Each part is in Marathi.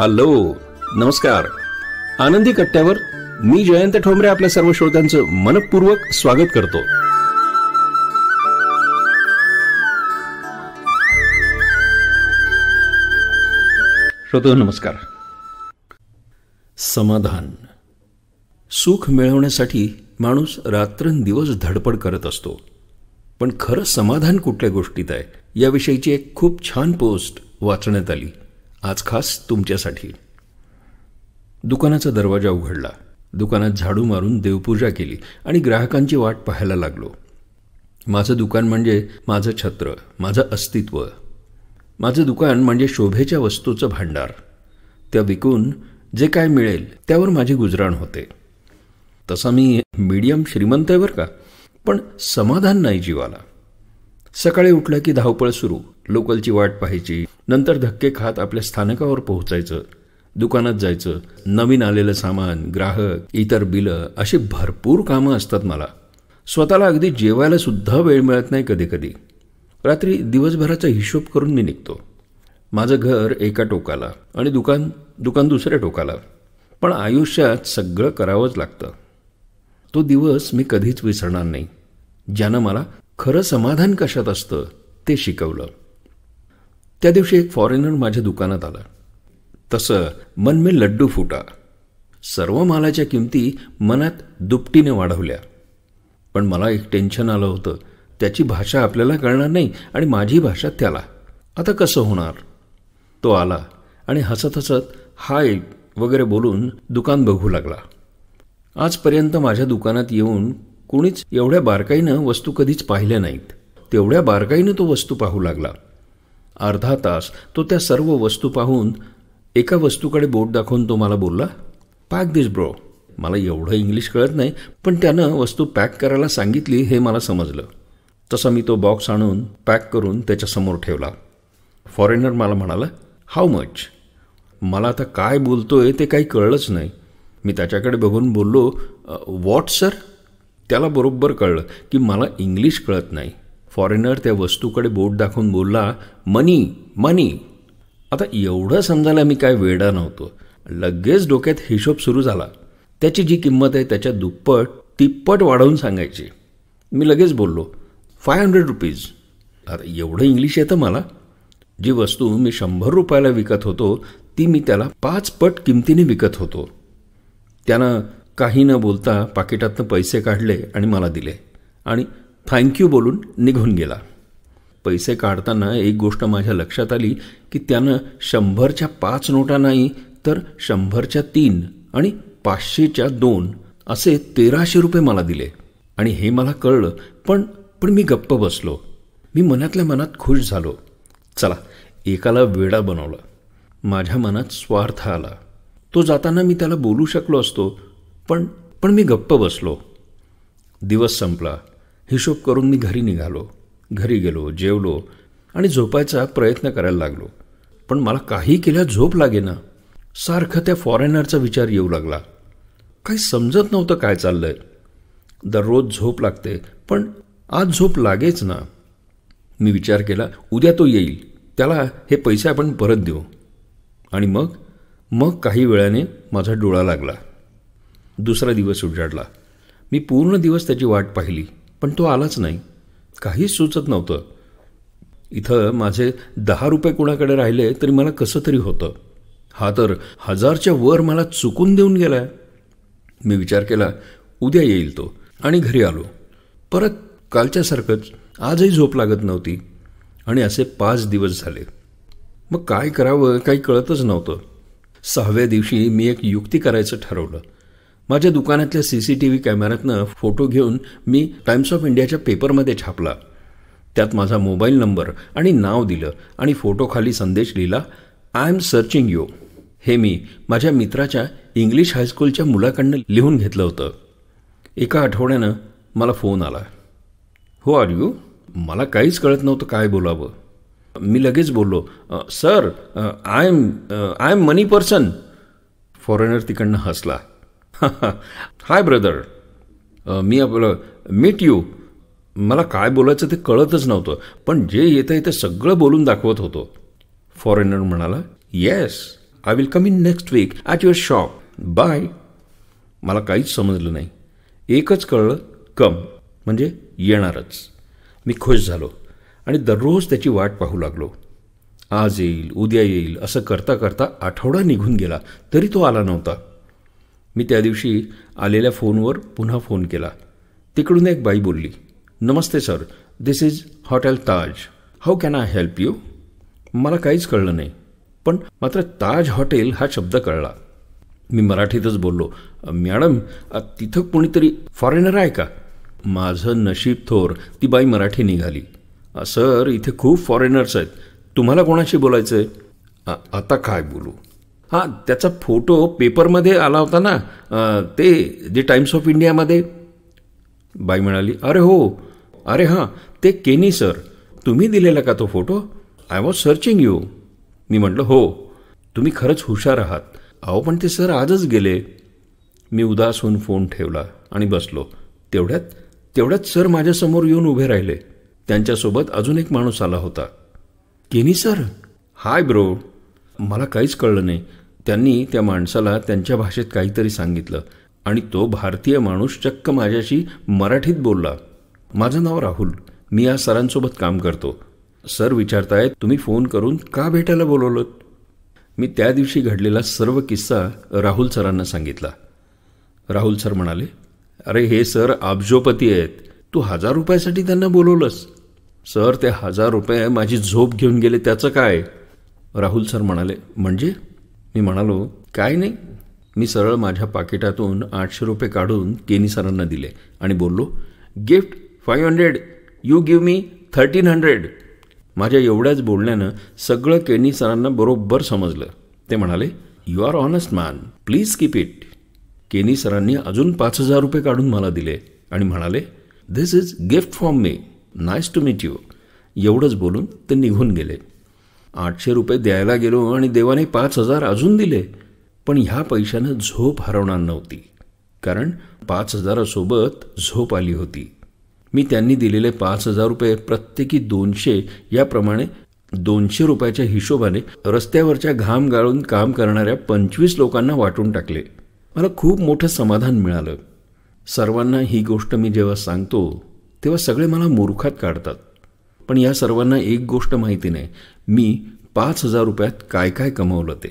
हॅलो नमस्कार आनंदी कट्ट्यावर मी जयंत ठोंबरे आपल्या सर्व श्रोत्यांचं मनपूर्वक स्वागत करतो श्रोतो नमस्कार समाधान सुख मिळवण्यासाठी माणूस रात्रंदिवस धडपड करत असतो पण खरं समाधान कुठल्या गोष्टीत आहे याविषयीची एक खूप छान पोस्ट वाचण्यात आली आज खास तुमच्यासाठी दुकानाचा दरवाजा उघडला दुकानात झाडू मारून देवपूजा केली आणि ग्राहकांची वाट पाहायला लागलो माझं दुकान म्हणजे माझं छत्र माझं अस्तित्व माझं दुकान म्हणजे शोभेच्या वस्तूचं भांडार त्या विकून जे काय मिळेल त्यावर माझी गुजराण होते तसा मी मीडियम श्रीमंत आहे बरं का पण समाधान नाही जीवाला सकाळी उठलं की धावपळ सुरू लोकलची वाट पाहायची नंतर धक्के खात आपल्या स्थानकावर पोहोचायचं दुकानात जायचं नवीन आलेलं सामान ग्राहक इतर बिलं अशी भरपूर कामं असतात मला स्वतःला अगदी जेवायला सुद्धा वेळ मिळत नाही कधी कधी रात्री दिवसभराचा हिशोब करून मी निघतो माझं घर एका टोकाला आणि दुकान दुकान दुसऱ्या टोकाला पण आयुष्यात सगळं करावंच लागतं तो दिवस मी कधीच विसरणार नाही ज्यानं मला खरं समाधान कशात असतं ते शिकवलं त्या दिवशी एक फॉरेनर माझ्या दुकानात आला तसं मन मे लड्डू फुटा सर्व मालाच्या किमती मनात दुपटीने वाढवल्या पण मला एक टेन्शन आलं होतं त्याची भाषा आपल्याला कळणार नाही आणि माझी भाषा त्याला आता कसं होणार तो आला आणि हसत हसत हाय वगैरे बोलून दुकान बघू लागला आजपर्यंत माझ्या दुकानात येऊन कोणीच एवढ्या बारकाईनं वस्तू कधीच पाहिल्या नाहीत तेवढ्या बारकाईनं तो वस्तू पाहू लागला अर्धा तास तो त्या सर्व वस्तू पाहून एका वस्तूकडे बोट दाखवून तो मला बोलला पॅक दिस ब्रो मला एवढं इंग्लिश कळत नाही पण त्यानं वस्तू पॅक करायला सांगितली हे मला समजलं तसा मी तो बॉक्स आणून पॅक करून त्याच्यासमोर ठेवला फॉरेनर मला म्हणाला हाऊ मच मला आता काय बोलतोय ते काही कळलंच नाही मी त्याच्याकडे बघून बोललो वॉट सर त्याला बरोबर कळलं की मला इंग्लिश कळत नाही फॉरेनर त्या वस्तूकडे बोट दाखवून बोलला मनी मनी आता एवढं समजायला मी काय वेडा नव्हतो लगेच डोक्यात हिशोब सुरू झाला त्याची जी किंमत आहे त्याच्या दुप्पट तिप्पट वाढवून सांगायची मी लगेच बोललो फाय हंड्रेड रुपीज आता एवढं इंग्लिश येतं मला जी वस्तू मी शंभर रुपयाला विकत होतो ती मी त्याला पाच पट किमतीने विकत होतो त्यानं काही न बोलता पाकिटातनं पैसे काढले आणि मला दिले आणि थँक्यू बोलून निघून गेला पैसे काढताना एक गोष्ट माझ्या लक्षात आली की त्यानं शंभरच्या पाच नोटा नाही तर शंभरच्या तीन आणि पाचशेच्या दोन असे तेराशे रुपये मला दिले आणि हे मला कळलं पण पण मी गप्प बसलो मी मनातल्या मनात खुश झालो चला एकाला वेडा बनवला माझ्या मनात स्वार्थ आला तो जाताना मी त्याला बोलू शकलो असतो पण पण मी गप्प बसलो दिवस संपला हिशोब करून मी घरी निघालो घरी गेलो जेवलो आणि झोपायचा प्रयत्न करायला लागलो पण मला काही केल्या झोप ना सारखं त्या फॉरेनरचा विचार येऊ लागला काही समजत नव्हतं काय चाललंय दररोज झोप लागते पण आज झोप लागेच ना मी विचार केला उद्या तो येईल त्याला हे पैसे आपण परत देऊ आणि मग मग काही वेळाने माझा डोळा लागला दुसरा दिवस उजाडला मी पूर्ण दिवस त्याची वाट पाहिली पण तो आलाच नाही काहीच सुचत नव्हतं इथं माझे दहा रुपये कोणाकडे राहिले तरी मला कसं तरी होतं हा तर हजारच्या वर मला चुकून देऊन गेलाय मी विचार केला उद्या येईल तो आणि घरी आलो परत कालच्यासारखंच आजही झोप लागत नव्हती आणि असे पाच दिवस झाले मग काय करावं काही कळतच नव्हतं सहाव्या दिवशी मी एक युक्ती करायचं ठरवलं माझ्या दुकानातल्या सी सी टी व्ही कॅमेऱ्यातनं फोटो घेऊन मी टाइम्स ऑफ इंडियाच्या पेपरमध्ये छापला त्यात माझा मोबाईल नंबर आणि नाव दिलं आणि फोटोखाली संदेश लिहिला आय एम सर्चिंग यू हे मी माझ्या मित्राच्या इंग्लिश हायस्कूलच्या मुलाकडनं लिहून घेतलं होतं एका आठवड्यानं मला फोन आला हो आर यू मला काहीच कळत नव्हतं काय बोलावं मी लगेच बोललो sir I M I M money person foreigner तिकडनं हसला हाय ब्रदर मी आपलं मीट यू मला काय बोलायचं ते कळतच नव्हतं पण जे येतं येतं सगळं बोलून दाखवत होतो फॉरेनर म्हणाला yes I will come in next week at your shop bye मला काहीच समजलं नाही एकच कळलं कम म्हणजे येणारच मी खुश झालो आणि दररोज त्याची वाट पाहू लागलो आज येईल उद्या येईल असं करता करता आठवडा निघून गेला तरी तो आला नव्हता मी त्या दिवशी आलेल्या फोनवर पुन्हा फोन केला तिकडून एक बाई बोलली नमस्ते sir this is hotel Taj how can I help you मला काहीच कळलं नाही पण मात्र ताज हॉटेल हा शब्द कळला मी मराठीतच बोललो मॅडम तिथं कोणीतरी फॉरेनर आहे का माझं नशीब थोर ती बाई मराठी निघाली सर इथे खूप फॉरेनर्स आहेत तुम्हाला कोणाशी बोलायचं आहे आता काय बोलू हां त्याचा फोटो पेपरमध्ये आला होता ना ते जे टाइम्स ऑफ इंडियामध्ये बाई म्हणाली अरे हो अरे हां ते केनी सर तुम्ही दिलेला का तो photo I was searching you मी म्हटलं हो तुम्ही खरंच हुशार आहात अहो पण ते सर आजच गेले मी उदास होऊन फोन ठेवला आणि बसलो तेवढ्यात तेवढ्यात सर माझ्यासमोर येऊन उभे राहिले त्यांच्यासोबत अजून एक माणूस आला होता केनी सर हाय ब्रो मला काहीच कळलं नाही त्यांनी त्या माणसाला त्यांच्या भाषेत काहीतरी सांगितलं आणि तो भारतीय माणूस चक्क माझ्याशी मराठीत बोलला माझं नाव राहुल मी या सरांसोबत काम करतो सर विचारतायत तुम्ही फोन करून का भेटायला बोलवलं मी त्या दिवशी घडलेला सर्व किस्सा राहुल सरांना सांगितला राहुल सर म्हणाले अरे हे सर आपजोपती आहेत तू हजार रुपयासाठी त्यांना बोलवलंस सर ते हजार रुपये माझी झोप घेऊन गेले त्याचं काय राहुल सर म्हणाले म्हणजे मी म्हणालो काय नाही मी सरळ माझ्या पाकिटातून आठशे रुपये काढून केनी सरांना दिले आणि बोललो gift five hundred you give me thirteen hundred माझ्या एवढ्याच बोलण्यानं सगळं केनी सरांना बरोबर समजलं ते म्हणाले you are honest man please keep it Kenny सरांनी अजून पाच हजार रुपये काढून मला दिले आणि म्हणाले this is gift from me nice to meet you एवढंच बोलून ते निघून गेले आठशे रुपये द्यायला गेलो आणि देवाने पाच हजार अजून दिले पण ह्या पैशानं झोप हरवणार नव्हती कारण पाच हजारासोबत झोप आली होती मी त्यांनी दिलेले पाच हजार रुपये प्रत्येकी दोनशे याप्रमाणे दोनशे रुपयाच्या हिशोबाने रस्त्यावरच्या घाम गाळून काम करणाऱ्या पंचवीस लोकांना वाटून टाकले मला खूप मोठं समाधान मिळालं सर्वांना ही गोष्ट मी जेव्हा सांगतो तेव्हा सगळे मला मूर्खात काढतात पण या सर्वांना एक गोष्ट माहिती नाही मी पाच हजार रुपयात काय काय कमवलं ते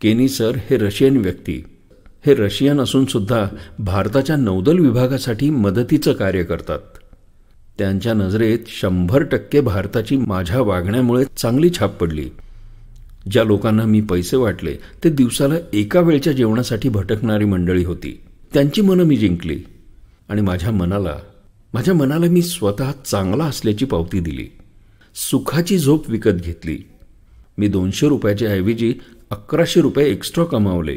केनी सर हे रशियन व्यक्ती हे रशियन असूनसुद्धा भारताच्या नौदल विभागासाठी मदतीचं कार्य करतात त्यांच्या नजरेत शंभर टक्के भारताची माझ्या वागण्यामुळे चांगली छाप पडली ज्या लोकांना मी पैसे वाटले ते दिवसाला एका वेळच्या जेवणासाठी भटकणारी मंडळी होती त्यांची मनं मी जिंकली आणि माझ्या मनाला माझ्या मनाला मी स्वतः चांगला असल्याची पावती दिली सुखाची झोप विकत घेतली मी दोनशे रुपयाच्या ऐवजी अकराशे रुपये एक्स्ट्रा कमावले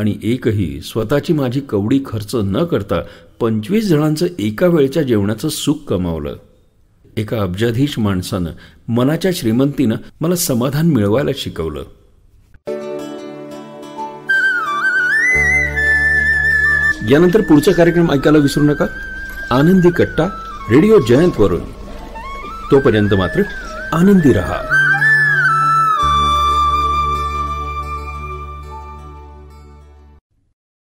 आणि एकही स्वतःची माझी कवडी खर्च न करता पंचवीस जणांचं एका वेळच्या जेवणाचं सुख कमावलं एका अब्जाधीश माणसानं मनाच्या श्रीमंतीनं मला समाधान मिळवायला शिकवलं यानंतर पुढचा कार्यक्रम ऐकायला विसरू नका आनंदी कट्टा रेडिओ जयंतवरून तोपर्यंत मात्र आनंदी रहा